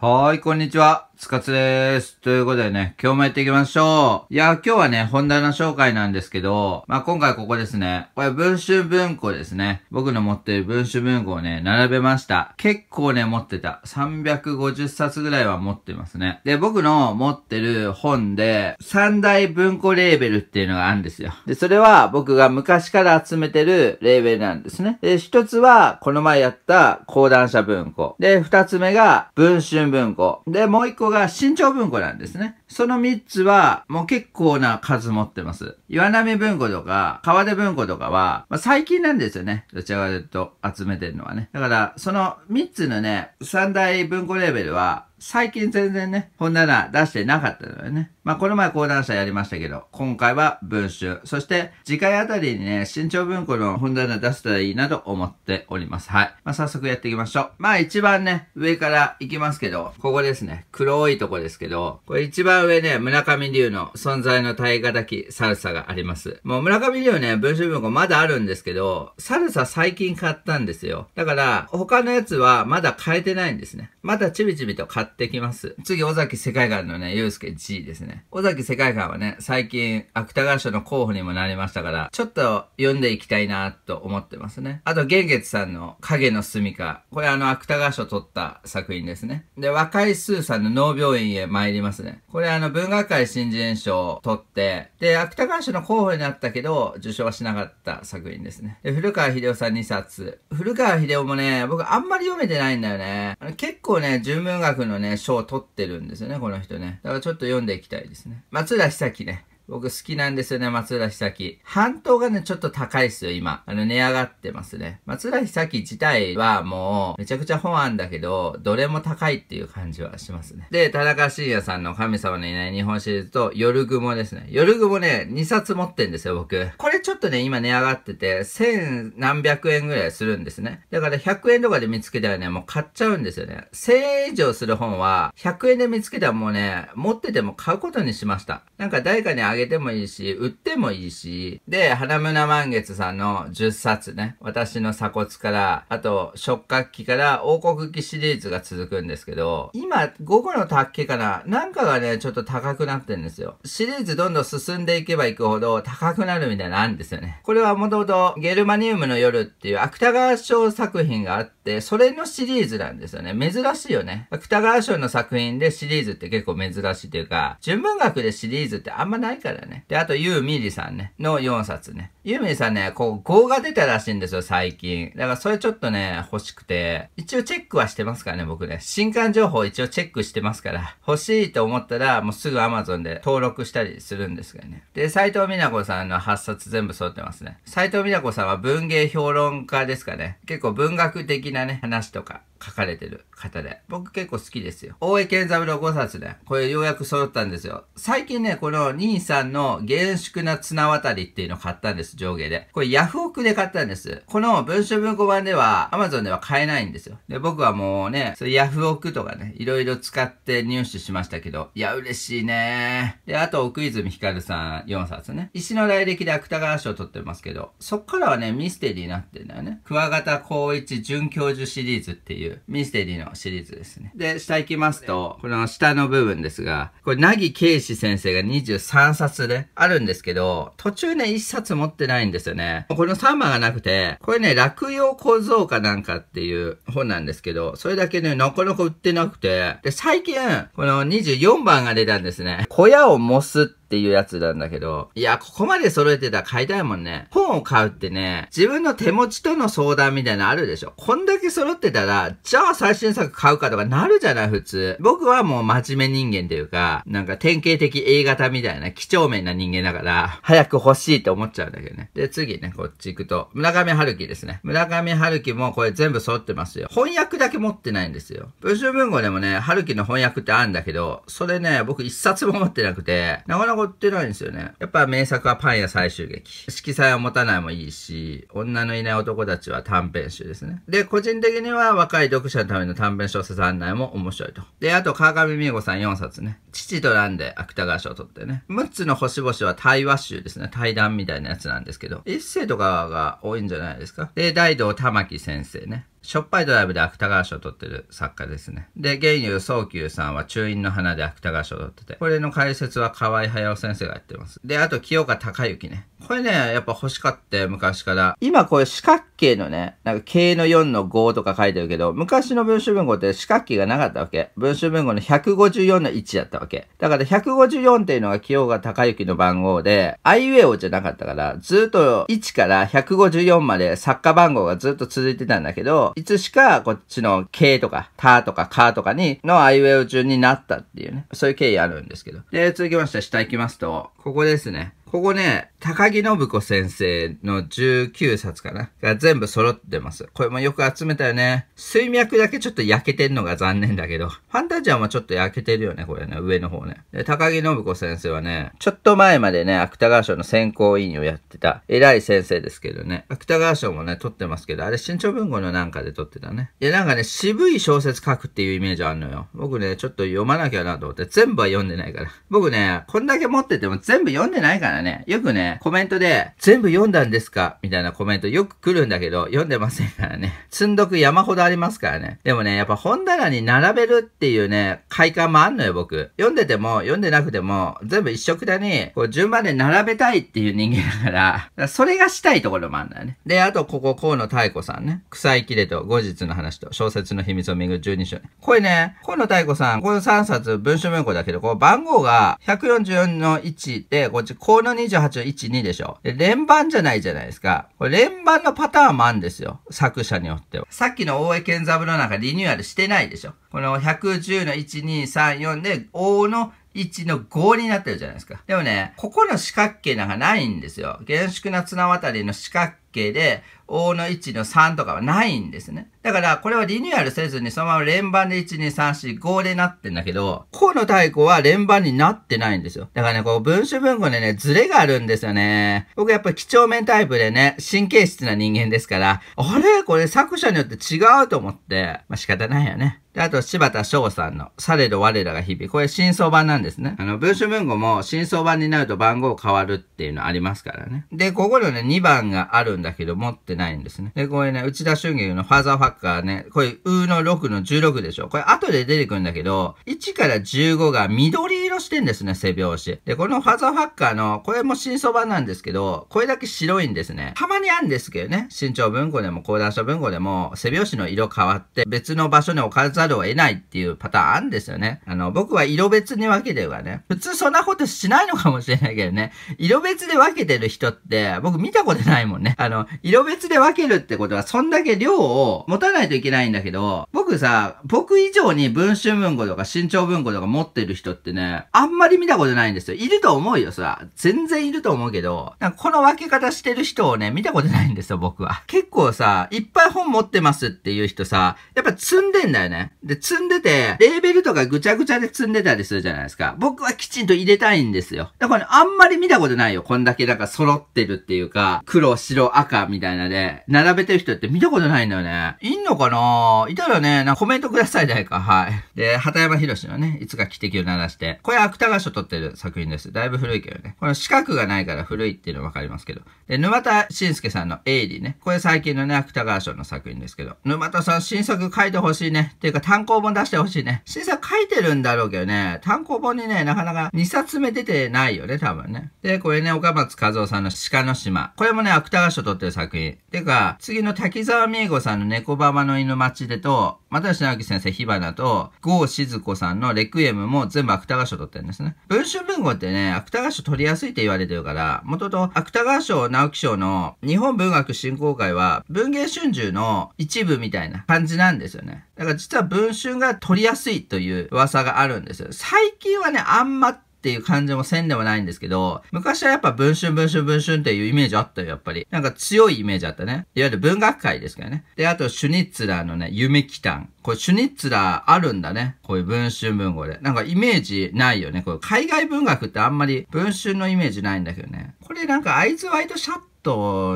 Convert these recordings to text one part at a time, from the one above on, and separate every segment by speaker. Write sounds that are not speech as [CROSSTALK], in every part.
Speaker 1: はーい、こんにちは。つかつです。ということでね、今日もやっていきましょう。いや、今日はね、本棚紹介なんですけど、まあ、今回ここですね。これ、文春文庫ですね。僕の持ってる文春文庫をね、並べました。結構ね、持ってた。350冊ぐらいは持ってますね。で、僕の持ってる本で、三大文庫レーベルっていうのがあるんですよ。で、それは僕が昔から集めてるレーベルなんですね。で、一つは、この前やった講談社文庫。で、二つ目が、文春文庫。で、もう一個が新潮文庫なんですね。その3つは、もう結構な数持ってます。岩波文庫とか、川出文庫とかは、まあ、最近なんですよね。どちらかというと集めてるのはね。だから、その3つのね、三大文庫レベルは、最近全然ね、本棚出してなかったのよね。まあ、この前講談社やりましたけど、今回は文集。そして、次回あたりにね、新潮文庫の本棚出せたらいいなと思っております。はい。まあ、早速やっていきましょう。まあ、一番ね、上から行きますけど、ここですね。黒いとこですけど、これ一番上ね、村上龍の存在の耐え難きサルサがあります。もう村上龍ね、文集文庫まだあるんですけど、サルサ最近買ったんですよ。だから、他のやつはまだ買えてないんですね。まだちびちびと買ってってきます。次、尾崎世界観のね、ゆうすけ G ですね。尾崎世界観はね、最近、芥川賞の候補にもなりましたから、ちょっと読んでいきたいなと思ってますね。あと、玄月さんの影の住みか。これあの、芥川賞取った作品ですね。で、若いスーさんの脳病院へ参りますね。これあの、文学界新人賞を取って、で、芥川賞の候補になったけど、受賞はしなかった作品ですね。で、古川秀夫さん2冊。古川秀夫もね、僕あんまり読めてないんだよね。結構ね、純文学のね、賞を取ってるんですよね、この人ね。だからちょっと読んでいきたいですね。松田久樹ね。僕好きなんですよね、松浦久木。半島がね、ちょっと高いですよ、今。あの、値上がってますね。松浦久喜自体はもう、めちゃくちゃ本あんだけど、どれも高いっていう感じはしますね。で、田中信也さんの神様のいない日本シリーズと、夜雲ですね。夜雲ね、2冊持ってんですよ、僕。これちょっとね、今値上がってて、千何百円ぐらいするんですね。だから100円とかで見つけたらね、もう買っちゃうんですよね。1000円以上する本は、100円で見つけたらもうね、持ってても買うことにしました。なんか誰かにあげげてもいいし、売ってもいいし、で、花村満月さんの10冊ね、私の鎖骨から、あと、触覚器から王国記シリーズが続くんですけど、今、午後の卓球かな、なんかがね、ちょっと高くなってんですよ。シリーズどんどん進んでいけばいくほど高くなるみたいなんですよね。これはもともと、ゲルマニウムの夜っていう芥川賞作品があって、それのシリーズなんですよね。珍しいよね。芥川賞の作品でシリーズって結構珍しいというか、純文学でシリーズってあんまないから、だよね。で、あと、ユーミリさんね、の4冊ね。ユーミリさんね、こう、5が出たらしいんですよ、最近。だから、それちょっとね、欲しくて、一応チェックはしてますからね、僕ね。新刊情報一応チェックしてますから、欲しいと思ったら、もうすぐ Amazon で登録したりするんですけどね。で、斎藤美奈子さんの8冊全部揃ってますね。斎藤美奈子さんは文芸評論家ですかね。結構文学的なね、話とか、書かれてる方で。僕結構好きですよ。大江健三郎5冊ね。これようやく揃ったんですよ。最近ね、この兄さんの厳粛な綱渡りっていうのを買ったんです、上下で。これヤフオクで買ったんです。この文書文庫版ではアマゾンでは買えないんですよ。で、僕はもうね、それヤフオクとかね、いろいろ使って入手しましたけど、いや、嬉しいねで、あと、奥泉光さん4冊ね。石の来歴で芥川賞を取ってますけど、そっからはね、ミステリーになってんだよね。クワガタ光一准教授シリーズっていううミステリーのシリーズですね。で、下行きますと、この下の部分ですが、これ、なぎけいし先生が23冊で、ね、あるんですけど、途中ね、1冊持ってないんですよね。この3番がなくて、これね、落葉小僧かなんかっていう本なんですけど、それだけね、なかなか売ってなくて、で、最近、この24番が出たんですね。小屋をモスっていうやつなんだけど、いや、ここまで揃えてたら買いたいもんね。本を買うってね、自分の手持ちとの相談みたいなのあるでしょ。こんだけ揃ってたら、じゃあ最新作買うかとかなるじゃない、普通。僕はもう真面目人間というか、なんか典型的 A 型みたいな、几帳面な人間だから、早く欲しいって思っちゃうんだけどね。で、次ね、こっち行くと、村上春樹ですね。村上春樹もこれ全部揃ってますよ。翻訳だけ持ってないんですよ。文集文庫でもね、春樹の翻訳ってあるんだけど、それね、僕一冊も持ってなくて、なかなかがってないんですよね。やっぱ名作はパン屋最終劇。色彩を持たないもいいし、女のいない男たちは短編集ですね。で、個人的には若い読者のための短編小説案内も面白いと。で、あと川上美恵子さん4冊ね。父となんで芥川賞を取ってね。6つの星々は対話集ですね。対談みたいなやつなんですけど。エッセイとかが多いんじゃないですか。で、大道玉木先生ね。しょっぱいドライブで芥川賞を取ってる作家ですね。で、芸人、早久さんは中院の花で芥川賞を取ってて、これの解説は河合駿先生がやってます。で、あと清香隆之ね。これね、やっぱ欲しかった昔から。今これ四角形のね、なんか形の4の5とか書いてるけど、昔の文集文語って四角形がなかったわけ。文集文語の154の1だったわけ。だから154っていうのが清香隆之の番号で、アイウェオじゃなかったから、ずっと1から154まで作家番号がずっと続いてたんだけど、いつしかこっちの K とかたとかかとかにのアイウェイ順になったっていうね、そういう経緯あるんですけど。で、続きまして下行きますと、ここですね。ここね、高木信子先生の19冊かなが全部揃ってます。これもよく集めたよね。水脈だけちょっと焼けてんのが残念だけど、ファンタジアもちょっと焼けてるよね、これね、上の方ね。で、高木信子先生はね、ちょっと前までね、芥川賞の選考委員をやってた偉い先生ですけどね、芥川賞もね、取ってますけど、あれ新潮文庫のなんかで撮ってたね。いや、なんかね、渋い小説書くっていうイメージあんのよ。僕ね、ちょっと読まなきゃなと思って、全部は読んでないから。僕ね、こんだけ持ってても全部読んでないからね。ね、よくね、コメントで、全部読んだんですかみたいなコメントよく来るんだけど、読んでませんからね。[LAUGHS] 積んどく山ほどありますからね。でもね、やっぱ本棚に並べるっていうね、快感もあんのよ、僕。読んでても、読んでなくても、全部一緒くたに、こう、順番で並べたいっていう人間だから、からそれがしたいところもあんだよね。で、あと、ここ、河野太子さんね。臭いきれと、後日の話と、小説の秘密を巡る12章、ね。これね、河野太子さん、この3冊文書文庫だけど、こう、番号が144の1で、こっち、河野の28は1、2でしょ。で、連番じゃないじゃないですか。これ連番のパターンもあるんですよ。作者によっては。さっきの大江健三郎なんかリニューアルしてないでしょ。この110の1、2、3、4で、大の1の5になってるじゃないですか。でもね、ここの四角形なんかないんですよ。厳粛な綱渡りの四角形で、O の1の3とかはないんですね。だから、これはリニューアルせずに、そのまま連番で1、2、3、4、5でなってんだけど、この太鼓は連番になってないんですよ。だからね、こう、文種文語でね、ズレがあるんですよね。僕やっぱ几帳面タイプでね、神経質な人間ですから、あれこれ作者によって違うと思って、まあ仕方ないよね。あと、柴田翔さんの、されど我らが日々。これ、真相版なんですね。あの、文書文語も、真相版になると番号変わるっていうのありますからね。で、ここのね、2番があるんだけど、持ってないんですね。で、これね、内田俊牛のファーザーファッカーね、これ、うの6の16でしょ。これ、後で出てくるんだけど、1から15が緑色してんですね、背拍子。で、このファーザーファッカーの、これも真相版なんですけど、これだけ白いんですね。たまにあるんですけどね、身長文語でも、講談社文語でも、背拍子の色変わって、別の場所に置かざるるを得ないっていうパターンあるんですよね。あの、僕は色別に分けてるからね。普通そんなことしないのかもしれないけどね。色別で分けてる人って、僕見たことないもんね。あの、色別で分けるってことは、そんだけ量を持たないといけないんだけど、僕さ、僕以上に文春文庫とか身長文庫とか持ってる人ってね、あんまり見たことないんですよ。いると思うよ、さ。全然いると思うけど、なんかこの分け方してる人をね、見たことないんですよ、僕は。結構さ、いっぱい本持ってますっていう人さ、やっぱ積んでんだよね。で、積んでて、レーベルとかぐちゃぐちゃで積んでたりするじゃないですか。僕はきちんと入れたいんですよ。だから、ね、あんまり見たことないよ。こんだけなんか揃ってるっていうか、黒、白、赤みたいなで、並べてる人って見たことないんだよね。いんのかないたらね、なコメントください、誰か。はい。で、畑山博のね、いつか汽笛を鳴らして、これ芥川賞取ってる作品です。だいぶ古いけどね。この四角がないから古いっていうのわかりますけど。で、沼田晋介さんのエイリーね。これ最近のね、芥川賞の作品ですけど。沼田さん新作書いてほしいね。っていうか、単行本出してほしいね。新作書いてるんだろうけどね、単行本にね、なかなか2冊目出てないよね、多分ね。で、これね、岡松和夫さんの鹿の島。これもね、芥川賞取ってる作品。てか、次の滝沢美恵子さんの猫ババの犬町でと、又吉直樹先生火花と、郷静子さんのレクイエムも全部芥川賞取ってるんですね。文春文庫ってね、芥川賞取りやすいって言われてるから、もともと芥川賞直木賞の日本文学振興会は文藝春秋の一部みたいな感じなんですよね。だから実は文文春が取りやすいという噂があるんですよ。最近はね、あんまっていう感じもせんでもないんですけど、昔はやっぱ文春文春文春っていうイメージあったよ、やっぱり。なんか強いイメージあったね。いわゆる文学界ですけどね。で、あとシュニッツラーのね、夢祈祷。これシュニッツラーあるんだね。こういう文春文語で。なんかイメージないよね。これ海外文学ってあんまり文春のイメージないんだけどね。これなんか会津ワイドシャッ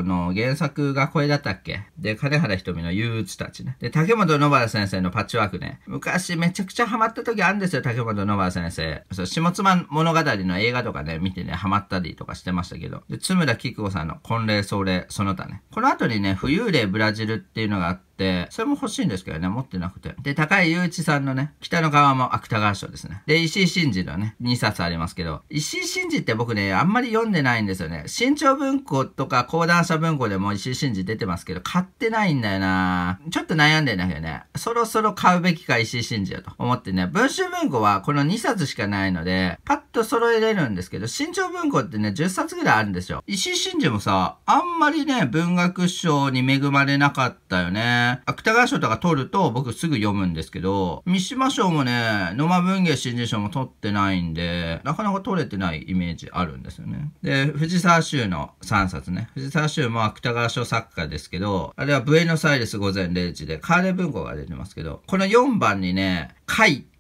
Speaker 1: の原作がこれだったっけで、金原ひとみの憂鬱たちね。で、竹本野原先生のパッチワークね。昔めちゃくちゃハマった時あるんですよ、竹本野原先生。そう、下妻物語の映画とかね、見てね、ハマったりとかしてましたけど。で、津村菊子さんの婚礼、壮礼、その他ね。この後にね、浮遊霊ブラジルっていうのがあって、、それも欲しいんですけどね、持ってなくて。で、高井雄一さんのね、北の川も芥川賞ですね。で、石井真二のね、2冊ありますけど、石井真二って僕ね、あんまり読んでないんですよね。新潮文庫とか講談社文庫でも石井真二出てますけど、買ってないんだよなちょっと悩んでんだけどね、そろそろ買うべきか石井真二だと思ってね、文集文庫はこの2冊しかないので、パッと揃えれるんですけど、新潮文庫ってね、10冊ぐらいあるんですよ。石井真二もさ、あんまりね、文学賞に恵まれなかったよね。芥川賞とか取ると僕すぐ読むんですけど、三島賞もね、野間文芸新人賞も取ってないんで、なかなか取れてないイメージあるんですよね。で、藤沢州の3冊ね。藤沢州も芥川賞作家ですけど、あれはブエノサイレス午前0時で、カーレ文庫が出てますけど、この4番にね、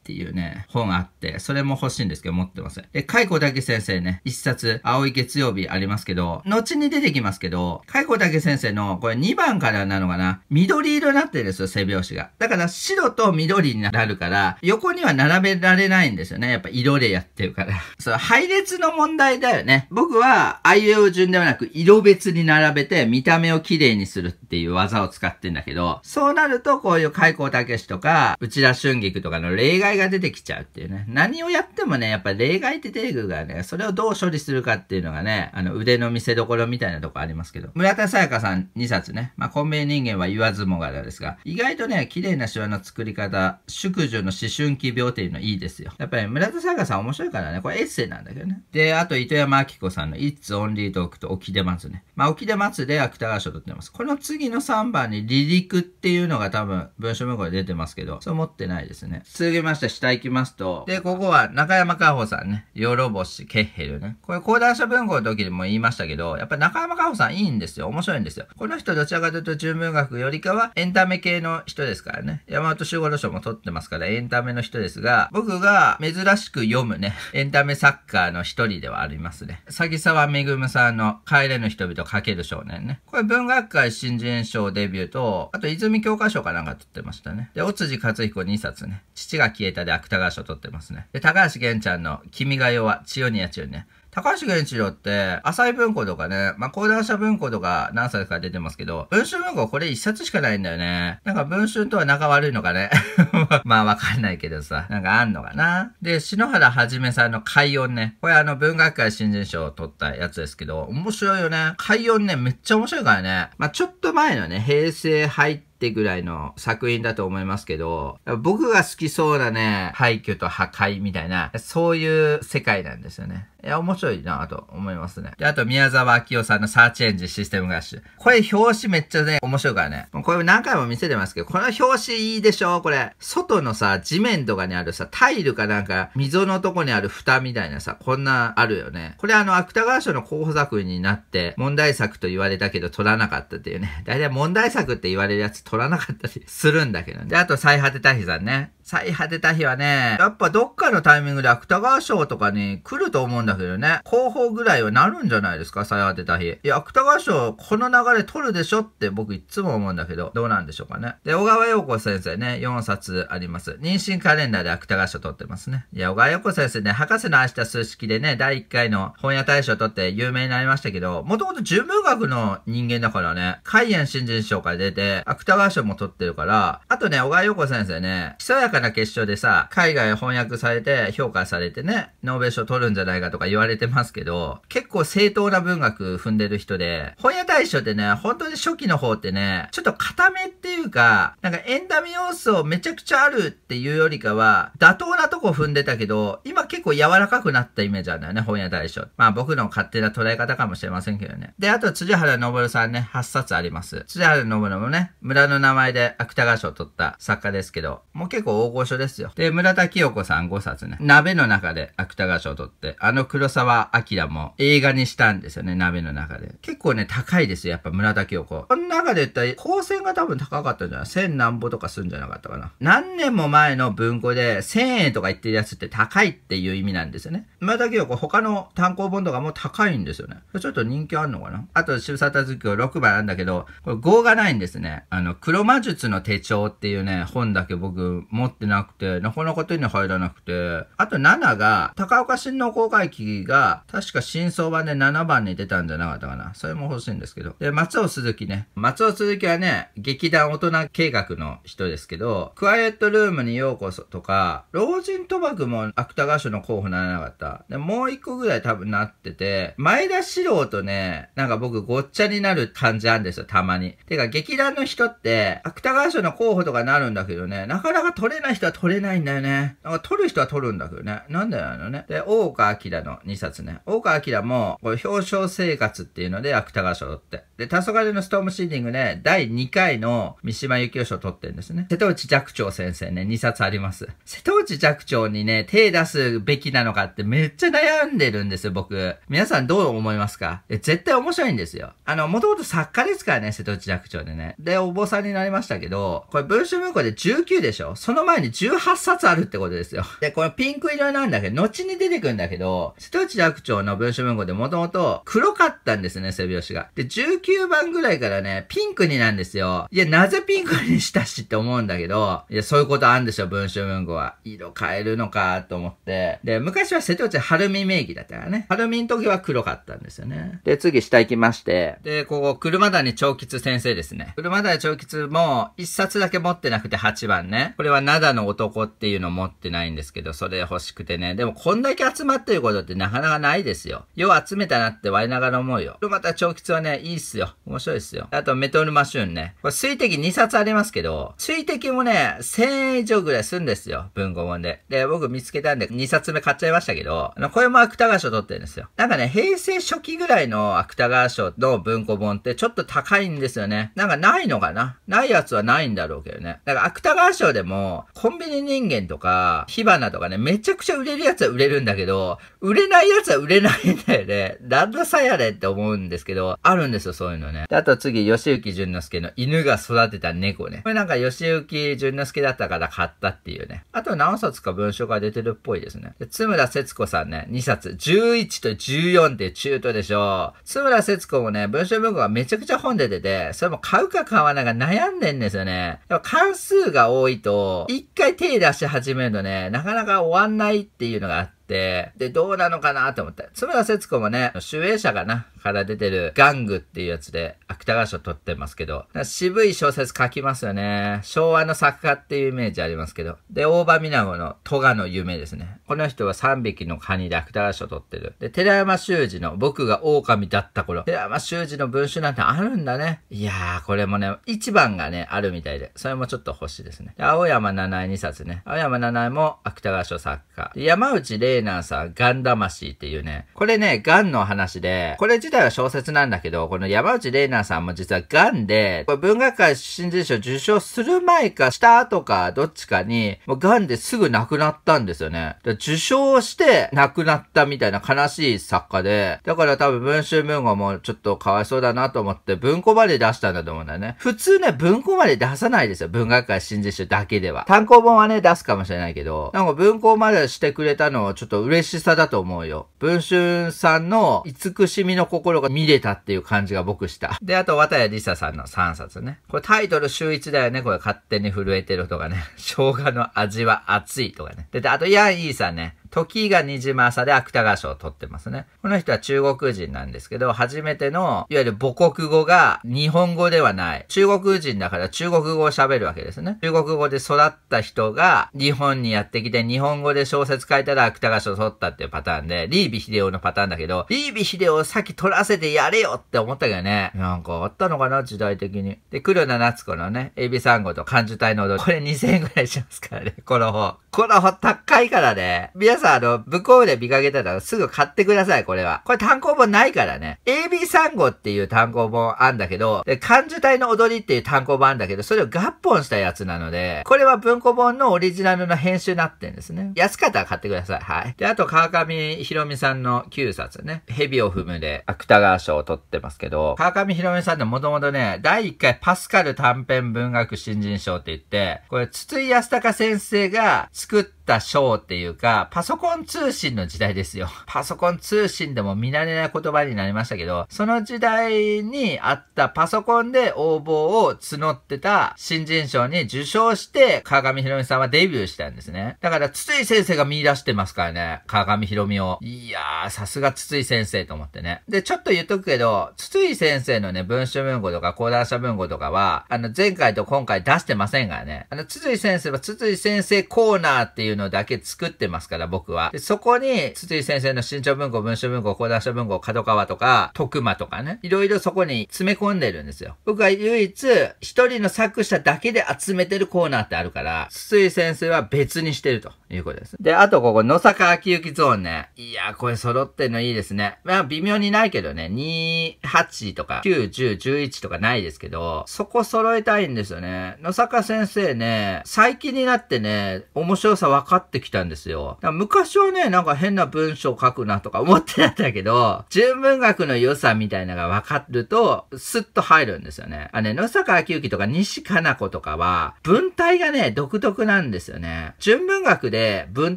Speaker 1: っていうね、本があって、それも欲しいんですけど持ってません。で、海子武先生ね、一冊、青い月曜日ありますけど、後に出てきますけど、海子武先生の、これ2番からなのかな、緑色になってるんですよ、背拍子が。だから白と緑になるから、横には並べられないんですよね。やっぱ色でやってるから。[LAUGHS] その配列の問題だよね。僕は、あいうえお順ではなく、色別に並べて、見た目を綺麗にするっていう技を使ってんだけど、そうなると、こういう海子武とか、内田春菊とかの例外外が出てきちゃうっていうね。何をやってもね、やっぱ例外って出てくるからね、それをどう処理するかっていうのがね、あの腕の見せ所みたいなとこありますけど。村田沙耶香さん2冊ね。まあ、コンビニ人間は言わずもがなですが、意外とね、綺麗なシワの作り方、宿女の思春期病っていうのいいですよ。やっぱり、村田沙也加さん面白いからね、これエッセイなんだけどね。で、あと糸山明子さんの It's Only Talk と沖出松ね。まあ、沖出松で芥川賞取ってます。この次の3番に離陸っていうのが多分文章文庫で出てますけど、そう思ってないですね。続きまして、下行きますと、で、ここは中山か穂さんね、ヨロボシ、ケッヘルね。これ、講談社文庫の時にも言いましたけど、やっぱ中山か穂さんいいんですよ。面白いんですよ。この人どちらかというと純文学よりかはエンタメ系の人ですからね。山本修五郎賞も取ってますから、エンタメの人ですが、僕が珍しく読むね、エンタメサッカーの一人ではありますね。詐沢めぐむさんの帰れぬ人々かける少年ね。これ文学界新人賞デビューと、あと泉教科賞かなんか取ってましたね。で、尾辻克彦2冊ね。父が消えで芥川賞取ってますね。で、高橋玄ちゃんの君が代は千代にや千代にね。高橋源一郎って、浅井文庫とかね、まあ、講談社文庫とか何冊か出てますけど、文春文庫これ一冊しかないんだよね。なんか文春とは仲悪いのかね。[LAUGHS] まあわかんないけどさ、なんかあんのかな。で、篠原はじめさんの海音ね。これあの文学界新人賞を取ったやつですけど、面白いよね。海音ね、めっちゃ面白いからね。まあ、ちょっと前のね、平成入って、ってぐらいの作品だと思いますけど、僕が好きそうなね、廃墟と破壊みたいな、そういう世界なんですよね。いや、面白いなと思いますね。で、あと宮沢明夫さんのサーチエンジンシステムガッシュ。これ表紙めっちゃね、面白いからね。これ何回も見せてますけど、この表紙いいでしょこれ。外のさ、地面とかにあるさ、タイルかなんか、溝のとこにある蓋みたいなさ、こんなあるよね。これあの、芥川賞の候補作になって、問題作と言われたけど取らなかったっていうね。だいたい問題作って言われるやつ取らなかったりするんだけどね。で、あと、最果てたひさんね。最果てた日はね、やっぱどっかのタイミングで芥川賞とかに来ると思うんだけどね、広報ぐらいはなるんじゃないですか、最果てた日。いや、芥川賞この流れ取るでしょって僕いつも思うんだけど、どうなんでしょうかね。で、小川洋子先生ね、4冊あります。妊娠カレンダーで芥川賞取ってますね。いや、小川洋子先生ね、博士の愛した数式でね、第1回の本屋大賞取って有名になりましたけど、もともと純文学の人間だからね、海縁新人賞から出て、芥川賞も取ってるから、あとね、小川洋子先生ね、ひそやかな結晶でさ、海外翻訳されて評価されてね、ノーベル賞取るんじゃないかとか言われてますけど、結構正当な文学踏んでる人で、本屋大賞ってね、本当に初期の方ってね、ちょっと固めっていうか、なんかエンタメ要素めちゃくちゃあるっていうよりかは、妥当なとこ踏んでたけど、結構柔らかくなったイメージあるんだよね、本屋大賞。まあ僕の勝手な捉え方かもしれませんけどね。で、あと辻原昇さんね、8冊あります。辻原昇もね、村の名前で芥川賞を取った作家ですけど、もう結構大御所ですよ。で、村田清子さん5冊ね、鍋の中で芥川賞を取って、あの黒沢明も映画にしたんですよね、鍋の中で。結構ね、高いですよ、やっぱ村田清子。この中で言ったら、光線が多分高かったんじゃない千何ぼとかするんじゃなかったかな。何年も前の文庫で千円とか言ってるやつって高いっていう意味なんですよね。今だけよ、他の単行本とかも高いんですよね。ちょっと人気あんのかなあと、渋沢達は6番あるんだけど、これ5がないんですね。あの、黒魔術の手帳っていうね、本だけ僕持ってなくて、なかなか手に入らなくて、あと7が、高岡新の公開機が、確か新装版で7番に出たんじゃなかったかな。それも欲しいんですけど。で、松尾鈴木ね。松尾鈴木はね、劇団大人計画の人ですけど、クワイエットルームにようこそとか、老人賭博も芥川賞の候補にならなかった。で、もう一個ぐらい多分なってて、前田史郎とね、なんか僕ごっちゃになる感じなんですよ、たまに。てか、劇団の人って、芥川賞の候補とかなるんだけどね、なかなか取れない人は取れないんだよね。なんか取る人は取るんだけどね。なんだよ、あのね。で、大岡明の2冊ね。大岡明も、これ表彰生活っていうので芥川賞を取って。で、黄昏のストームシーディングね、第2回の三島由紀夫賞を取ってるんですね。瀬戸内寂聴先生ね、2冊あります。瀬戸内寂聴にね、手出すべきなのかってめっちゃ悩んでるんですよ、僕。皆さんどう思いますか絶対面白いんですよ。あの、もともと作家ですからね、瀬戸内役長でね。で、お坊さんになりましたけど、これ文春文庫で19でしょその前に18冊あるってことですよ。で、このピンク色なんだけど、後に出てくるんだけど、瀬戸内役長の文春文庫でもともと黒かったんですね、背拍子が。で、19番ぐらいからね、ピンクになんですよ。いや、なぜピンクにしたしって思うんだけど、いや、そういうことあるんですよ、文春文庫は。色変えるのかと思って。で、昔は瀬戸内晴海名義だったからね。晴海の時は黒かったんですよね。で、次下行きまして、で、ここ、車谷長吉先生ですね。車谷長吉も、一冊だけ持ってなくて8番ね。これは灘の男っていうの持ってないんですけど、それ欲しくてね。でも、こんだけ集まってることってなかなかないですよ。よう集めたなって我ながら思うよ。車谷長吉はね、いいっすよ。面白いっすよ。あと、メトルマシューンね。これ、水滴2冊ありますけど、水滴もね、1000円以上ぐらいするんですよ。文庫本で。で、僕見つけたんで、2冊冊目買っちゃいましたけど、あの、これも芥川賞取ってるんですよ。なんかね、平成初期ぐらいの芥川賞の文庫本ってちょっと高いんですよね。なんかないのかなないやつはないんだろうけどね。だから芥川賞でも、コンビニ人間とか、火花とかね、めちゃくちゃ売れるやつは売れるんだけど、売れないやつは売れないんだよね。なんださやれって思うんですけど、あるんですよ、そういうのね。であと次、吉幸淳之介の犬が育てた猫ね。これなんか吉幸淳之介だったから買ったっていうね。あと何冊か文章が出てるっぽいですね。ね。で、津村節子さんね、2冊、11と14って中途でしょ。う。津村節子もね、文章文庫がめちゃくちゃ本出てて、それも買うか買わないか悩んでんですよね。でも関数が多いと、一回手出し始めるとね、なかなか終わんないっていうのがあって、で、どうなのかなと思って。津村節子もね、主演者かな。から出てるガングっていうやつで芥川賞取ってますけど、渋い小説書きますよね。昭和の作家っていうイメージありますけど。で、大場美奈子のトガの夢ですね。この人は3匹のカニで芥川賞取ってる。で、寺山修司の僕が狼だった頃。寺山修司の文集なんてあるんだね。いやー、これもね、一番がね、あるみたいで、それもちょっと欲しいですね。で、青山七重二冊ね。青山七重も芥川賞作家。で、山内玲奈さん、ガン魂っていうね、これね、ガンの話で、これ自体は小説なんだけど、この山内玲奈さんも実は癌で、これ文学界新人賞受賞する前かした後かどっちかに、もう癌ですぐ亡くなったんですよね。受賞して亡くなったみたいな悲しい作家で、だから多分文集文語もちょっとかわいそうだなと思って文庫まで出したんだと思うんだよね。普通ね、文庫まで出さないですよ。文学界新人賞だけでは。単行本はね、出すかもしれないけど、なんか文庫までしてくれたのはちょっと嬉しさだと思うよ。文春さんの慈しみの心心が見れたっていう感じが僕した。で、あと、綿谷りささんの3冊ね。これタイトル秀逸だよね。これ勝手に震えてるとかね。生姜の味は熱いとかね。で、あと、ヤンイーさんね。時がにじまさで芥川賞を取ってますね。この人は中国人なんですけど、初めての、いわゆる母国語が日本語ではない。中国人だから中国語を喋るわけですね。中国語で育った人が日本にやってきて、日本語で小説書いたら芥川賞を取ったっていうパターンで、リービヒデオのパターンだけど、リービオをさっき取らせてやれよって思ったけどね。なんかあったのかな、時代的に。で、黒田夏子のね、エビサンゴと漢字体の踊り。これ2000円くらいしますからね、この方。この方高いからね。皆さん、あの、向こうで見かけたらすぐ買ってください、これは。これ単行本ないからね。AB3 号っていう単行本あんだけど、で、漢字体の踊りっていう単行本あんだけど、それを合本したやつなので、これは文庫本のオリジナルの編集になってんですね。安かったら買ってください。はい。で、あと川上博美さんの9冊ね。蛇を踏むで芥川賞を取ってますけど、川上博美さんっもともとね、第1回パスカル短編文学新人賞って言って、これ筒井康隆先生が作ったったショーっていうか、パソコン通信の時代ですよ。パソコン通信でも見慣れない言葉になりましたけど、その時代にあったパソコンで応募を募ってた新人賞に受賞して、川上ひ美さんはデビューしたんですね。だから、筒井先生が見出してますからね、川上ひ美を。いやー、さすが筒井先生と思ってね。で、ちょっと言っとくけど、筒井先生のね、文書文庫とか講談社文庫とかは、あの、前回と今回出してませんからね。あの、筒井先生は筒井先生コーナーっていういうのだけ作ってますから、僕は。でそこに、筒井先生の新潮文庫、文書文庫、講談書文庫、角川とか、徳間とかね、いろいろそこに詰め込んでるんですよ。僕は唯一、一人の作者だけで集めてるコーナーってあるから、筒井先生は別にしてると。いうことです。で、あとここ、野坂秋之ゾーンね。いやー、これ揃ってんのいいですね。まあ、微妙にないけどね、2、8とか、9、10、11とかないですけど、そこ揃えたいんですよね。野坂先生ね、最近になってね、面白さ分かってきたんですよ。昔はね、なんか変な文章書くなとか思ってたんだけど、純文学の良さみたいなのが分かると、スッと入るんですよね。あね、野坂秋之とか西かな子とかは、文体がね、独特なんですよね。純文学でで、文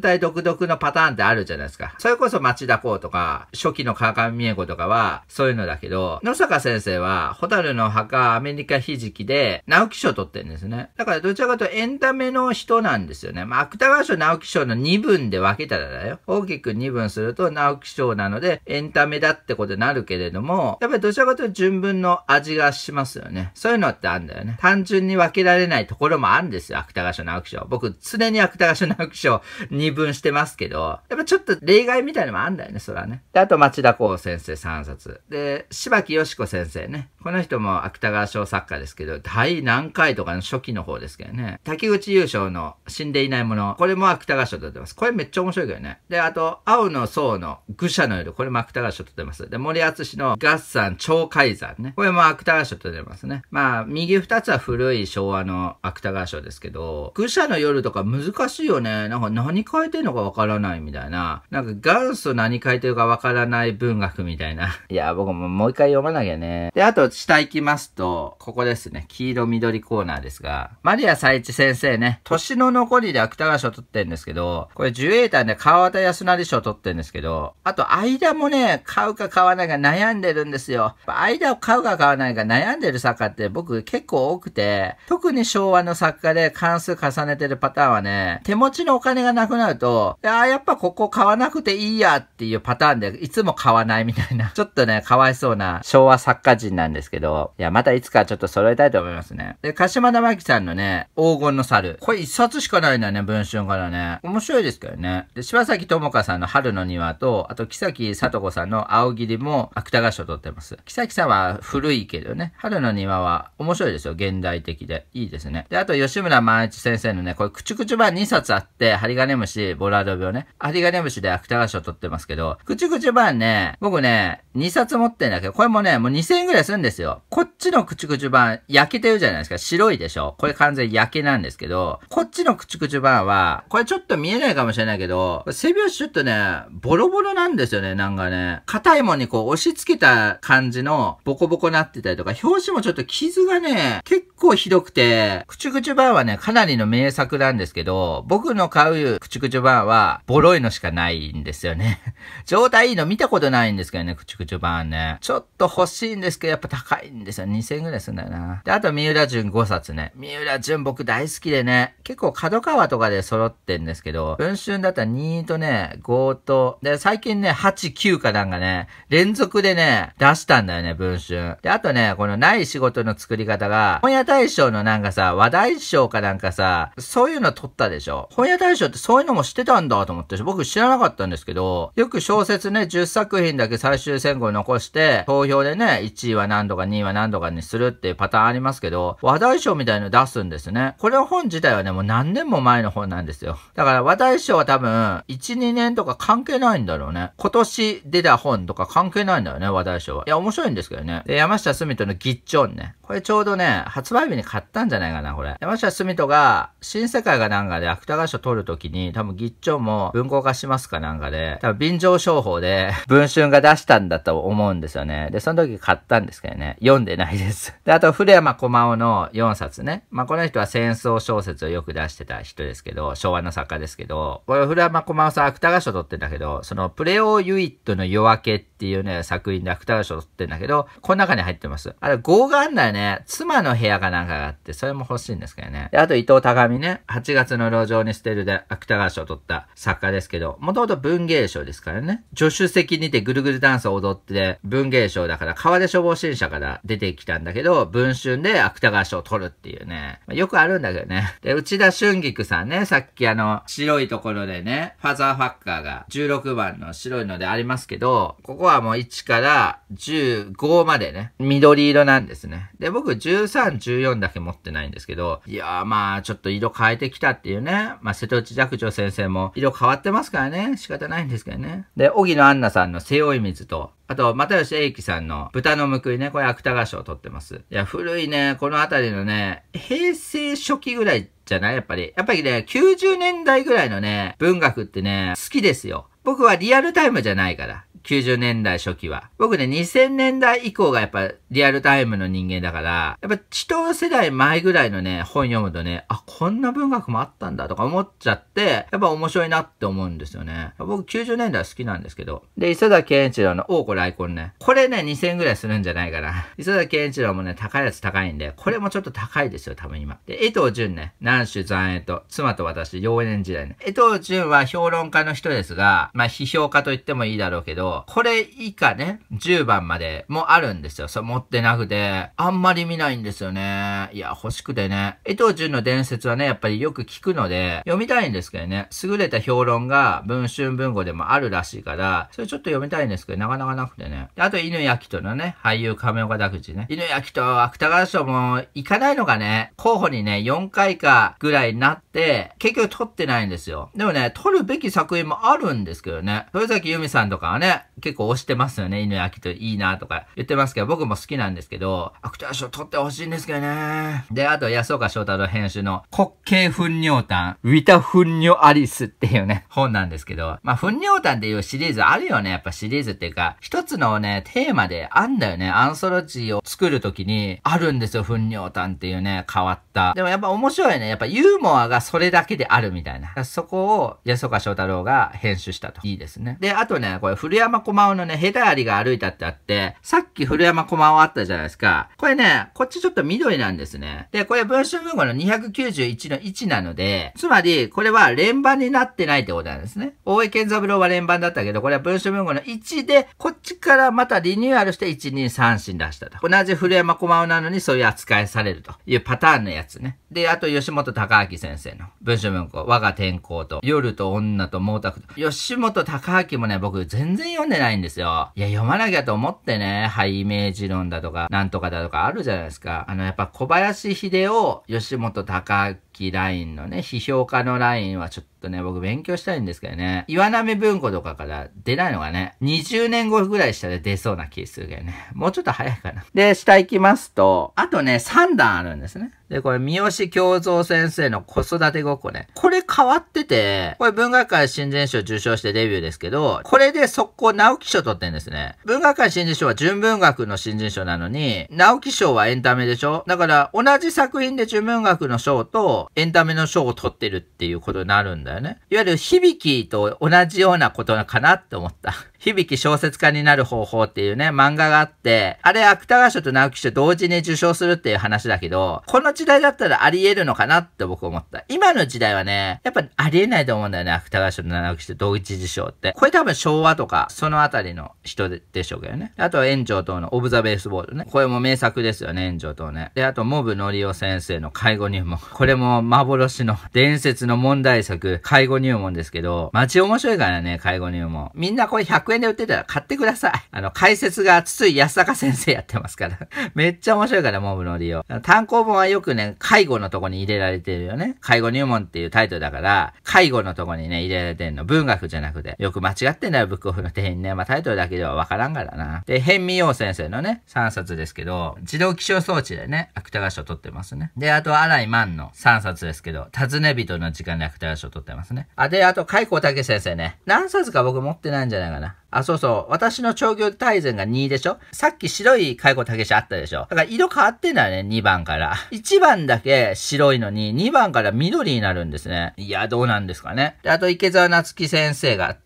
Speaker 1: 体独特のパターンってあるじゃないですか。それこそ町田公とか、初期の川上美恵子とかは、そういうのだけど、野坂先生は、ホタルの墓、アメリカひじきで、直木賞取ってるんですね。だからどちらかというとエンタメの人なんですよね。まあ、芥川賞、直木賞の2分で分けたらだよ。大きく2分すると直木賞なので、エンタメだってことになるけれども、やっぱりどちらかというと純文の味がしますよね。そういうのってあるんだよね。単純に分けられないところもあるんですよ、芥川賞、直木賞。僕、常に芥川賞、直木賞を二分してますけど、やっぱちょっと例外みたいなのもあんだよね、それはね。で、あと町田光先生3冊。で、柴木よし子先生ね。この人も芥川賞作家ですけど、第何回とかの初期の方ですけどね。滝口優勝の死んでいないもの。これも芥川賞取ってます。これめっちゃ面白いけどね。で、あと、青の層の愚者の夜。これも芥川賞取ってます。で、森敦の合算超改ざんね。これも芥川賞取ってますね。まあ、右2つは古い昭和の芥川賞ですけど、愚者の夜とか難しいよね。なんかか何書いてんのかわからないみたいな。なんか元祖何書いてるかわからない文学みたいな。[LAUGHS] いや、僕ももう一回読まなきゃね。で、あと下行きますと、ここですね。黄色緑コーナーですが、マリア佐一先生ね、年の残りで芥川賞取ってるんですけど、これ受ターで川端康成賞取ってるんですけど、あと間もね、買うか買わないか悩んでるんですよ。間を買うか買わないか悩んでる作家って僕結構多くて、特に昭和の作家で関数重ねてるパターンはね、手持ちのお金金がなくなると、ああ、やっぱここ買わなくていいやっていうパターンで、いつも買わないみたいな、[LAUGHS] ちょっとね、かわいそうな昭和作家人なんですけど、いや、またいつかちょっと揃えたいと思いますね。で、鹿島玉木さんのね、黄金の猿。これ一冊しかないんだね、文春からね。面白いですけどね。で、柴崎智香さんの春の庭と、あと、木崎里子さんの青霧も芥川賞取ってます。木崎さんは古いけどね、春の庭は面白いですよ、現代的で。いいですね。で、あと、吉村万一先生のね、これ、くちくち版2冊あって、ハリガネムシ、ボラード病ね。ハリガネムシで芥川賞取ってますけど、くちくちンね、僕ね、2冊持ってんだけど、これもね、もう2000円ぐらいするんですよ。こっちのくちくちン、焼けてるじゃないですか。白いでしょ。これ完全焼けなんですけど、こっちのくちくちンは、これちょっと見えないかもしれないけど、背拍子ちょっとね、ボロボロなんですよね、なんかね。硬いもんにこう押し付けた感じの、ボコボコなってたりとか、表紙もちょっと傷がね、結構ひどくて、くちくちンはね、かなりの名作なんですけど、僕の買買うクチュクチバーは、ボロいのしかないんですよね。状 [LAUGHS] 態いいの見たことないんですけどね、クチュクバーね。ちょっと欲しいんですけど、やっぱ高いんですよ。2000円ぐらいするんだよな。で、あと三浦淳5冊ね。三浦淳僕大好きでね、結構角川とかで揃ってんですけど、文春だったら2とね、5と、で、最近ね、8、9かなんかね、連続でね、出したんだよね、文春。で、あとね、このない仕事の作り方が、本屋大賞のなんかさ、話題賞かなんかさ、そういうの取ったでしょ。本屋大大賞ってそういうのも知ってたんだと思って、僕知らなかったんですけど、よく小説ね、10作品だけ最終選考に残して、投票でね、1位は何度か2位は何度かにするっていうパターンありますけど、話題賞みたいの出すんですね。これは本自体はね、もう何年も前の本なんですよ。だから話題賞は多分、1、2年とか関係ないんだろうね。今年出た本とか関係ないんだよね、話題賞は。いや、面白いんですけどね。で、山下隅人とのギッチョンね。これちょうどね、発売日に買ったんじゃないかな、これ。山下すみとが、新世界がなんかで芥川賞取るときに、多分ギッチョも文庫化しますかなんかで、多分便乗商法で [LAUGHS] 文春が出したんだと思うんですよね。で、その時買ったんですけどね、読んでないですで、あと、古山駒雄の4冊ね。まあ、この人は戦争小説をよく出してた人ですけど、昭和の作家ですけど、これ古山駒雄さん芥川賞取ってんだけど、そのプレオユイットの夜明けっていうね、作品で芥川賞取ってんだけど、この中に入ってます。あれ、号眼内ね、妻の部屋かなんかがあって、それも欲しいんですけどね。で、あと伊藤鏡ね、8月の路上に捨てるで芥川賞を取った作家ですけど、もともと文芸賞ですからね。助手席にてぐるぐるダンスを踊って文芸賞だから、川出消防新社から出てきたんだけど、文春で芥川賞を取るっていうね。まあ、よくあるんだけどね。で、内田俊菊さんね、さっきあの、白いところでね、ファザーファッカーが16番の白いのでありますけど、ここはもう1から15までね、緑色なんですね。でで、僕13、14だけ持ってないんですけど、いやーまあちょっと色変えてきたっていうね、まあ瀬戸内寂聴先生も色変わってますからね、仕方ないんですけどね。で、荻野杏奈さんの背負い水と、あと、又吉英樹さんの豚の報いね、これ芥川賞を取ってます。いや、古いね、このあたりのね、平成初期ぐらいじゃないやっぱり。やっぱりね、90年代ぐらいのね、文学ってね、好きですよ。僕はリアルタイムじゃないから。90年代初期は。僕ね、2000年代以降がやっぱリアルタイムの人間だから、やっぱ地頭世代前ぐらいのね、本読むとね、あ、こんな文学もあったんだとか思っちゃって、やっぱ面白いなって思うんですよね。僕90年代好きなんですけど。で、磯田健一郎の王子コンね。これね、2000ぐらいするんじゃないかな。[LAUGHS] 磯田健一郎もね、高いやつ高いんで、これもちょっと高いですよ、多分今。で、江藤淳ね、南州残影と、妻と私、幼年時代ね。江藤淳は評論家の人ですが、まあ批評家と言ってもいいだろうけど、これ以下ね、10番までもあるんですよ。そう、持ってなくて、あんまり見ないんですよね。いや、欲しくてね。江藤淳の伝説はね、やっぱりよく聞くので、読みたいんですけどね、優れた評論が文春文庫でもあるらしいから、それちょっと読みたいんですけど、なかなかなくてね。あと、犬焼人のね、俳優亀岡拓司ね。犬焼と芥川賞も行かないのがね、候補にね、4回かぐらいになって、結局取ってないんですよ。でもね、取るべき作品もあるんですけどね。豊崎由美さんとかはね、結構押してますよね、犬焼きといいなとか言ってますけど、僕も好きなんですけど、アクター賞取ってほしいんですけどね。で、あと、安岡翔太郎編集の、滑稽糞尿炭、ウィタ糞尿アリスっていうね、本なんですけど、まあ、糞尿炭っていうシリーズあるよね、やっぱシリーズっていうか、一つのね、テーマであんだよね、アンソロジーを作るときに、あるんですよ、糞尿炭っていうね、変わった。でもやっぱ面白いね、やっぱユーモアがそれだけであるみたいな。そこを安岡翔太郎が編集したと。いいですね。で、あとね、これ、古山山駒尾のね、ヘタりが歩いたってあって、さっき古山駒尾あったじゃないですか。これね、こっちちょっと緑なんですね。で、これ文春文庫の291の1なので、つまり、これは連番になってないってことなんですね。大江健三郎は連番だったけど、これは文春文庫の1で、こっちからまたリニューアルして1234出したと。同じ古山駒尾なのにそういう扱いされるというパターンのやつね。で、あと吉本隆明先生の文春文庫、我が天候と、夜と女と毛沢と。吉本隆明もね、僕全然読んでないんですよ。いや、読まなきゃと思ってね、ハイイメージ論だとか、なんとかだとかあるじゃないですか。あの、やっぱ小林秀夫、吉本隆きラインのね、批評家のラインはちょっとね、僕勉強したいんですけどね、岩波文庫とかから出ないのがね、20年後ぐらいしたら出そうな気するけどね、もうちょっと早いかな。で、下行きますと、あとね、3段あるんですね。で、これ、三好京三先生の子育てごっこね。これ変わってて、これ文学界新人賞受賞してデビューですけど、これで速攻直木賞取ってんですね。文学界新人賞は純文学の新人賞なのに、直木賞はエンタメでしょだから、同じ作品で純文学の賞と、エンタメの賞を取ってるっていうことになるんだよね。いわゆる響きと同じようなことかなって思った。[LAUGHS] 響き小説家になる方法っていうね、漫画があって、あれ、芥川賞と直木賞同時に受賞するっていう話だけど、この時代だったらあり得るのかなって僕思った。今の時代はね、やっぱありえないと思うんだよね、芥川賞と直木賞同一受賞って。これ多分昭和とか、そのあたりの人でしょうけどね。あとは炎上等のオブザベースボールね。これも名作ですよね、炎上等ね。で、あと、モブのりお先生の介護入門。これもの幻の伝説の問題作、介護入門ですけど、街面白いからね、介護入門。みんなこれ100円で売ってたら買ってください。あの、解説が筒井康坂先生やってますから。めっちゃ面白いから、モブの利用。単行本はよくね、介護のとこに入れられてるよね。介護入門っていうタイトルだから、介護のとこにね、入れられてんの。文学じゃなくて。よく間違ってんだよ、ブックオフの店員ね。まあ、タイトルだけではわからんからな。で、辺見陽先生のね、3冊ですけど、自動気象装置でね、芥川賞取ってますね。で、あと、荒井万の3冊冊ですけど、尋ね人の時間で芥川賞取ってますね。あ、で、あと、海光武先生ね。何冊か僕持ってないんじゃないかな。あ、そうそう。私の調教大全が2でしょさっき白い介護竹しあったでしょだから色変わってんだよね、2番から。1番だけ白いのに、2番から緑になるんですね。いや、どうなんですかね。で、あと池澤夏樹先生が、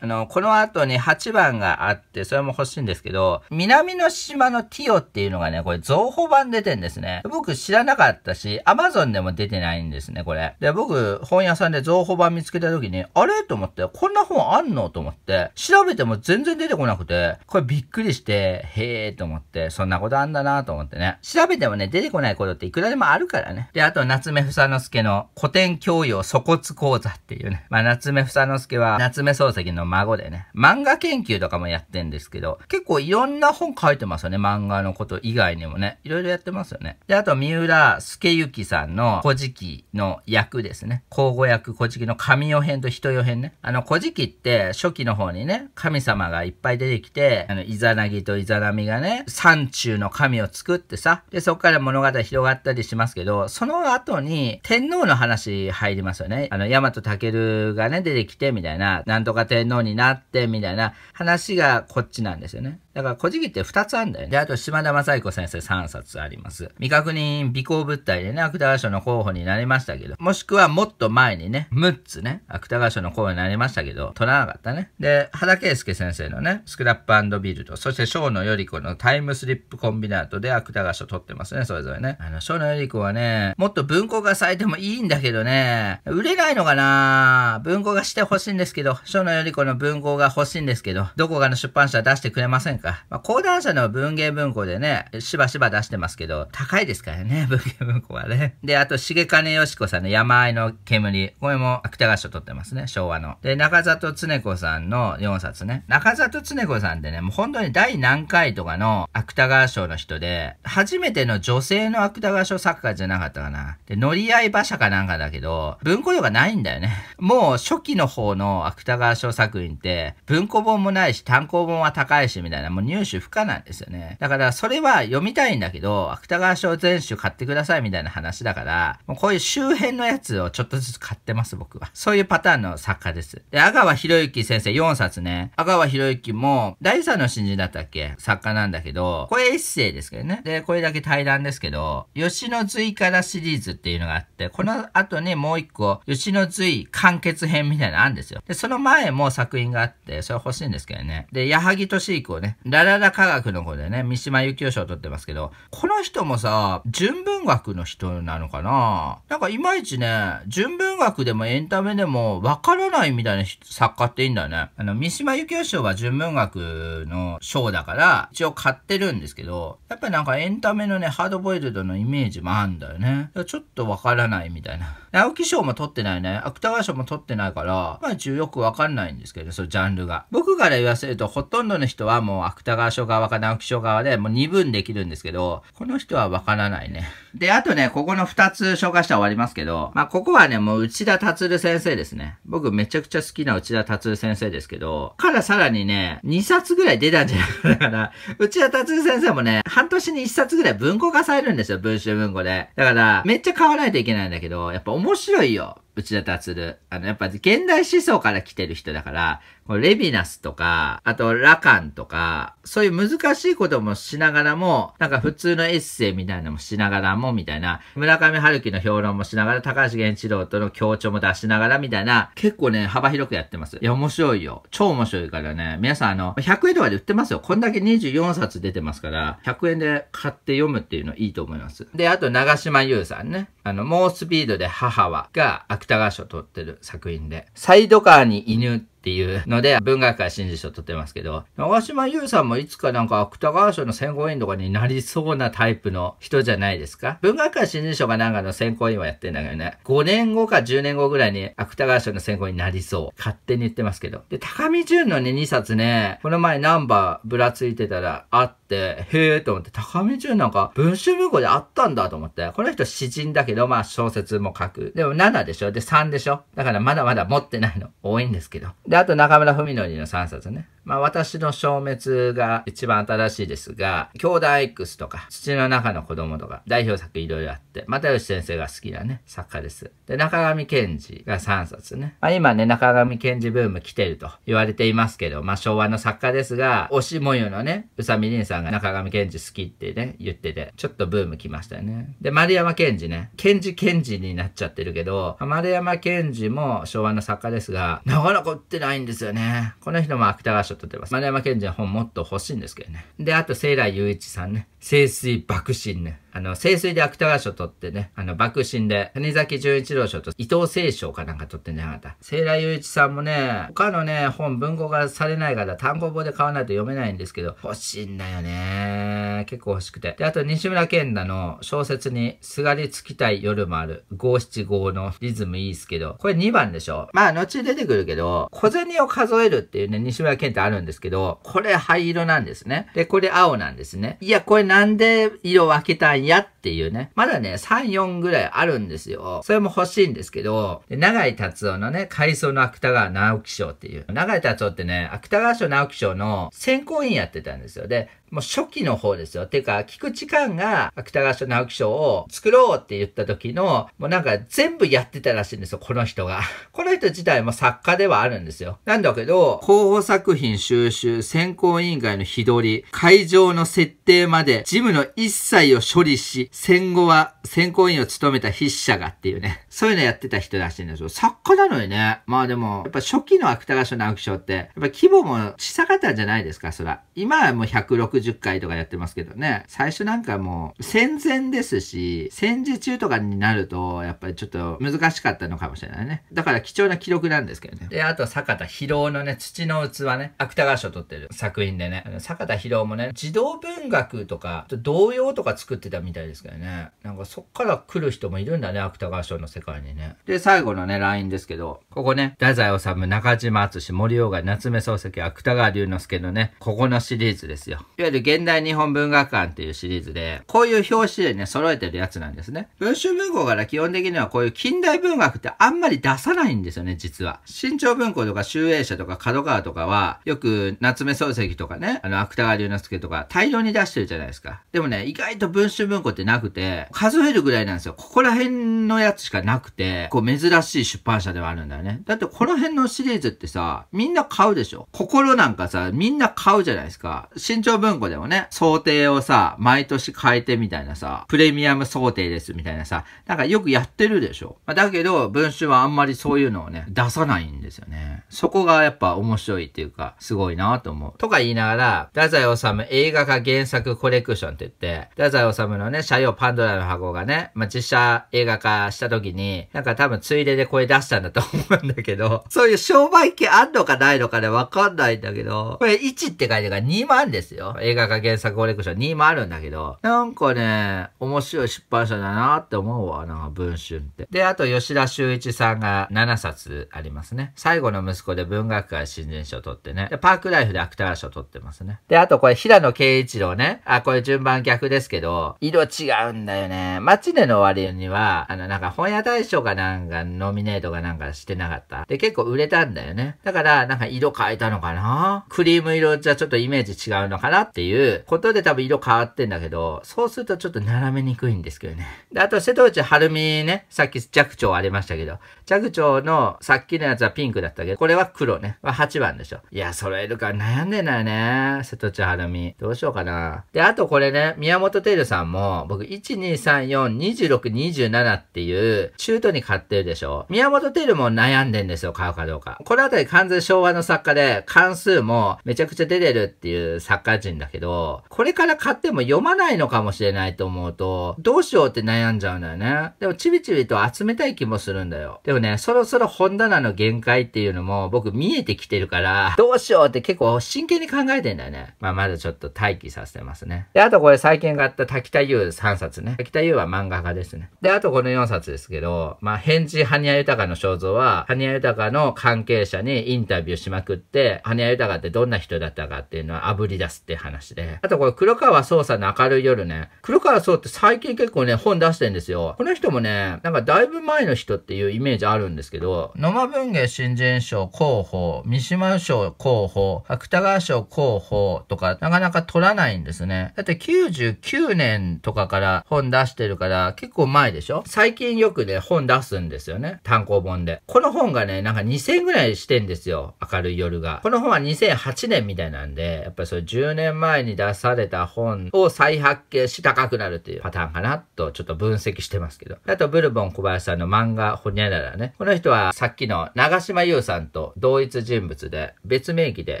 Speaker 1: あの、この後に8番があって、それも欲しいんですけど、南の島のティオっていうのがね、これ増補版出てんですね。僕知らなかったし、Amazon でも出てないんですね、これ。で、僕、本屋さんで増補版見つけた時に、あれと思って、こんな本あんのと思って、調べても全然出てこなくて、これびっくりして、へえーと思って、そんなことあんだなと思ってね。調べてもね、出てこないことっていくらでもあるからね。で、あと、夏目房之助の古典教養粗骨講座っていうね。まあ、夏目房之助は、夏目漱漱石の孫でね、漫画研究とかもやってんですけど、結構いろんな本書いてますよね、漫画のこと以外にもね。いろいろやってますよね。で、あと、三浦助幸さんの古事記の役ですね。口語役、古事記の神代編と人代編ね。あの、古事記って初期の方にね、神様がいっぱい出てきて、あの、イザナギとイザナミがね、山中の神を作ってさ、で、そこから物語広がったりしますけど、その後に天皇の話入りますよね。あの、大和武がね、出てきてみたいな、なんとかが天皇になって、みたいな話がこっちなんですよね。だから、古事記って2つあるんだよね。で、あと、島田正彦先生3冊あります。未確認美行物体でね、芥川賞の候補になりましたけど、もしくはもっと前にね、6つね、芥川賞の候補になりましたけど、取らなかったね。で、原圭介先生のね、スクラップビルド、そして小野より子のタイムスリップコンビナートで芥川賞取ってますね、それぞれね。あの、小野より子はね、もっと文庫が咲いてもいいんだけどね、売れないのかな文庫がしてほしいんですけど、小野より子の文豪が欲しいんですけど、どこかの出版社出してくれませんかまあ、講談社の文芸文庫でね、しばしば出してますけど、高いですからね、[LAUGHS] 文芸文庫はね。で、あと、重金よし子さんの山あいの煙。これも芥川賞取ってますね、昭和の。で、中里常子さんの4冊ね。中里常子さんってね、もう本当に第何回とかの芥川賞の人で、初めての女性の芥川賞作家じゃなかったかな。で、乗り合い馬車かなんかだけど、文庫量がないんだよね。もう初期の方の芥川ー賞作品って、文庫本もないし、単行本は高いし、みたいな、もう入手不可なんですよね。だから、それは読みたいんだけど、芥川賞全集買ってください、みたいな話だから、もうこういう周辺のやつをちょっとずつ買ってます、僕は。そういうパターンの作家です。で、阿川博之先生4冊ね。阿川博之も、第三の新人だったっけ作家なんだけど、これエッセイですけどね。で、これだけ対談ですけど、吉野髄からシリーズっていうのがあって、この後ねもう一個、吉野髄完結編みたいなのあるんですよ。で、その前前も作品があって、それ欲しいんですけどね。で、矢作俊彦ね、ラララ科学の方でね、三島由紀夫賞を取ってますけど、この人もさ、純文学の人なのかななんかいまいちね、純文学でもエンタメでもわからないみたいな作家っていいんだよね。あの、三島由紀夫賞は純文学の賞だから、一応買ってるんですけど、やっぱなんかエンタメのね、ハードボイルドのイメージもあんだよね。ちょっとわからないみたいな。直木賞も取ってないね。芥川賞も取ってないから、まあ一応よくわかんないんですけど、そのジャンルが。僕から言わせると、ほとんどの人はもう芥川賞側か直木賞側でもう二分できるんですけど、この人はわからないね。で、あとね、ここの二つ紹介したら終わりますけど、まあここはね、もう内田達先生ですね。僕めちゃくちゃ好きな内田達先生ですけど、からさらにね、二冊ぐらい出たんじゃないかな。[LAUGHS] 内田達先生もね、半年に一冊ぐらい文庫化されるんですよ、文集文庫で。だから、めっちゃ買わないといけないんだけど、やっぱ面白いよ。内田達る。あの、やっぱ現代思想から来てる人だから、こレビナスとか、あとラカンとか、そういう難しいこともしながらも、なんか普通のエッセイみたいなのもしながらも、みたいな、村上春樹の評論もしながら、高橋源一郎との協調も出しながら、みたいな、結構ね、幅広くやってます。いや、面白いよ。超面白いからね。皆さん、あの、100円とかで売ってますよ。こんだけ24冊出てますから、100円で買って読むっていうのいいと思います。で、あと、長島優さんね。あの、猛スピードで母は、が、芥川賞取ってる作品で、サイドカーに犬っていうので、文学界新真実賞取ってますけど、長島優さんもいつかなんか芥川賞の選考委員とかになりそうなタイプの人じゃないですか文学界新人賞がなんかの選考委員はやってんだけどね、5年後か10年後ぐらいに芥川賞の選考になりそう。勝手に言ってますけど。で、高見純のね、2冊ね、この前ナンバーぶらついてたらあって、へえーと思って、高見純なんか文集文庫であったんだと思って、この人詩人だけど、まあ小説も書く。でも7でしょで3でしょだからまだまだ持ってないの多いんですけど。で、あと中村文則の3冊ね。まあ私の消滅が一番新しいですが、兄弟 X とか、土の中の子供とか、代表作いろいろあって、又吉先生が好きなね、作家です。で、中上賢治が3冊ね。まあ今ね、中上賢治ブーム来てると言われていますけど、まあ昭和の作家ですが、推し模様のね、宇佐美凛さんが中上賢治好きってね、言ってて、ちょっとブーム来ましたよね。で、丸山健治ね、賢治賢治になっちゃってるけど、丸山健治も昭和の作家ですが、なかなか売ってないんですよね。この人も芥川賞取ってます。丸山健二の本もっと欲しいんですけどね。で、あと、聖来雄一さんね。清水爆心ね。あの、清水で芥川賞取ってね、あの、爆心で、谷崎潤一郎賞と伊藤聖賞かなんか取ってんじゃなかった。聖来雄一さんもね、他のね、本文庫がされないから単行本で買わないと読めないんですけど、欲しいんだよね。結構欲しくて。で、あと西村健太の小説に、すがりつきたい夜もある、五七五のリズムいいっすけど、これ2番でしょ。まあ、後出てくるけど、銭を数えるっていうね、西村健太あるんですけど、これ灰色なんですね。で、これ青なんですね。いや、これなんで色分けたんやっていうね。まだね、3、4ぐらいあるんですよ。それも欲しいんですけど、長井達夫のね、回想の芥川直樹賞っていう。長井達夫ってね、芥川賞直木賞の選考委員やってたんですよ。で、もう初期の方ですよ。ていうか、菊池寛が芥川賞直木賞を作ろうって言った時の、もうなんか全部やってたらしいんですよ、この人が。[LAUGHS] この人自体も作家ではあるんですよ。なんだけど、広報作品収集、選考委員会の日取り、会場の設定まで、事務の一切を処理し、戦後は選考委員を務めた筆者がっていうね。そういうのやってた人らしいんですよ。作家なのにね。まあでも、やっぱ初期の芥川賞直木賞って、やっぱ規模も小さかったんじゃないですか、そら。今はもう160 60回とかやってますけどね、最初なんかもう戦前ですし、戦時中とかになると、やっぱりちょっと難しかったのかもしれないね。だから貴重な記録なんですけどね。で、あと坂田博夫のね、土の器ね、芥川賞取ってる作品でね、坂田博夫もね、児童文学とか、童謡とか作ってたみたいですけどね、なんかそっから来る人もいるんだね、芥川賞の世界にね。で、最後のね、ラインですけど、ここね、太宰治、中島敦、森鴎外、夏目漱石、芥川龍之介のね、ここのシリーズですよ。いわゆる現代日本文学館っていうシリーズで、こういう表紙でね、揃えてるやつなんですね。文春文庫から基本的にはこういう近代文学ってあんまり出さないんですよね、実は。新潮文庫とか集英社とか角川とかは、よく夏目漱石とかね、あの、芥川龍之介とか大量に出してるじゃないですか。でもね、意外と文春文庫ってなくて、数えるぐらいなんですよ。ここら辺のやつしかなくて、こう珍しい出版社ではあるんだよね。だってこの辺のシリーズってさ、みんな買うでしょ。心なんかさ、みんな買うじゃないですか。新潮文庫こでもね、想定をさ、毎年変えてみたいなさ、プレミアム想定ですみたいなさ、なんかよくやってるでしょ。だけど、文集はあんまりそういうのをね、出さないんですよね。そこがやっぱ面白いっていうか、すごいなと思う。とか言いながら、太宰治映画化原作コレクションって言って、太宰治のね、車両パンドラの箱がね、まあ、実写映画化した時に、なんか多分ついででこれ出したんだと思うんだけど、そういう商売機あんのかないのかね、わかんないんだけど、これ1って書いてるから2万ですよ。映画化原作コレクション2もあるんだけど、なんかね、面白い出版社だなって思うわ、なんか文春って。で、あと吉田修一さんが7冊ありますね。最後の息子で文学界新人賞取ってね。で、パークライフで芥川賞取ってますね。で、あとこれ平野啓一郎ね。あ、これ順番逆ですけど、色違うんだよね。マチネの終わりには、あの、なんか本屋大賞かなんかノミネートがなんかしてなかった。で、結構売れたんだよね。だから、なんか色変えたのかなクリーム色じゃちょっとイメージ違うのかなっていうことで多分色変わってんだけど、そうするとちょっと並べにくいんですけどね。で、あと瀬戸内晴美ね、さっき寂聴ありましたけど、寂聴のさっきのやつはピンクだったけど、これは黒ね。は8番でしょ。いや、揃えるから悩んでんだよね。瀬戸内晴美。どうしようかな。で、あとこれね、宮本テルさんも、僕、12342627っていう中途に買ってるでしょ。宮本テルも悩んでんですよ、買うかどうか。このあたり完全昭和の作家で、関数もめちゃくちゃ出てるっていう作家人だけど、これから買っても読まないのかもしれないと思うと、どうしようって悩んじゃうんだよね。でも、ちびちびと集めたい気もするんだよ。でもね、そろそろ本棚の限界っていうのも僕見えてきてるから、どうしようって結構真剣に考えてんだよね。まあ、まだちょっと待機させてますね。で、あとこれ最近買った滝田優3冊ね。滝田優は漫画家ですね。で、あとこの4冊ですけど、まあ、返事羽谷豊の肖像は、羽谷豊の関係者にインタビューしまくって、羽谷豊ってどんな人だったかっていうのは炙り出すって話。話で。あとこれ黒川壮さんの明るい夜ね。黒川壮って最近結構ね、本出してんですよ。この人もね、なんかだいぶ前の人っていうイメージあるんですけど、野間文芸新人賞候補、三島賞候補、芥川賞候補とか、なかなか取らないんですね。だって99年とかから本出してるから、結構前でしょ最近よくね、本出すんですよね。単行本で。この本がね、なんか2000ぐらいしてんですよ。明るい夜が。この本は2008年みたいなんで、やっぱりそれ10年前に出された本を再発見し高くなるというパターンかなとちょっと分析してますけど。あと、ブルボン小林さんの漫画、ほにゃらね。この人はさっきの長島優さんと同一人物で別名義で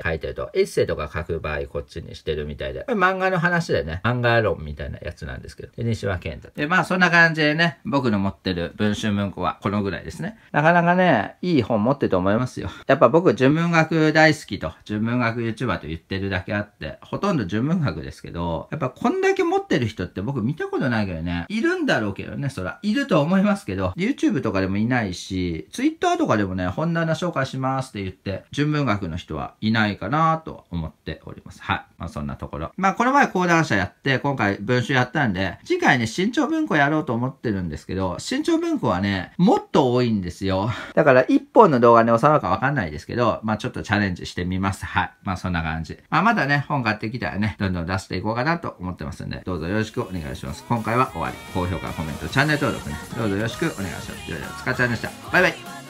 Speaker 1: 書いてると、エッセイとか書く場合こっちにしてるみたいで、漫画の話でね、漫画論みたいなやつなんですけど、で西島健太。で、まあそんな感じでね、僕の持ってる文春文庫はこのぐらいですね。なかなかね、いい本持ってると思いますよ。やっぱ僕、純文学大好きと、純文学 YouTuber と言ってるだけあって、ほとんどんど純文学ですけど、やっぱこんだけってる人って僕見たことないけどね。いるんだろうけどね、そら。いると思いますけど、YouTube とかでもいないし、Twitter とかでもね、本棚紹介しますって言って、純文学の人はいないかなと思っております。はい。まあそんなところ。まあこの前講談社やって、今回文集やったんで、次回ね、新潮文庫やろうと思ってるんですけど、新潮文庫はね、もっと多いんですよ。だから1本の動画に収まるかわかんないですけど、まあちょっとチャレンジしてみます。はい。まあそんな感じ。まあまだね、本買ってきたらね、どんどん出していこうかなと思ってますんで、どうぞぞよろしくお願いします。今回は終わり。高評価、コメント、チャンネル登録ね。どうぞよろしくお願いします。ではでは、つかちゃんでした。バイバイ。